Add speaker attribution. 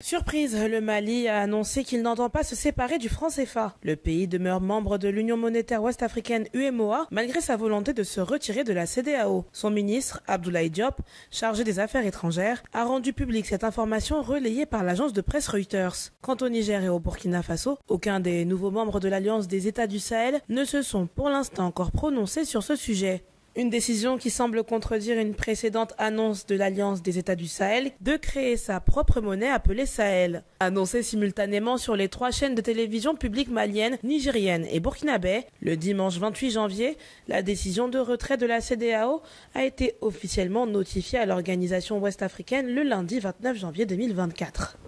Speaker 1: Surprise, le Mali a annoncé qu'il n'entend pas se séparer du franc CFA. Le pays demeure membre de l'Union monétaire ouest-africaine UMOA malgré sa volonté de se retirer de la CDAO. Son ministre, Abdoulaye Diop, chargé des affaires étrangères, a rendu publique cette information relayée par l'agence de presse Reuters. Quant au Niger et au Burkina Faso, aucun des nouveaux membres de l'Alliance des États du Sahel ne se sont pour l'instant encore prononcés sur ce sujet. Une décision qui semble contredire une précédente annonce de l'Alliance des États du Sahel de créer sa propre monnaie appelée Sahel, annoncée simultanément sur les trois chaînes de télévision publiques maliennes, nigériennes et burkinabè. Le dimanche 28 janvier, la décision de retrait de la CDAO a été officiellement notifiée à l'organisation ouest-africaine le lundi 29 janvier 2024.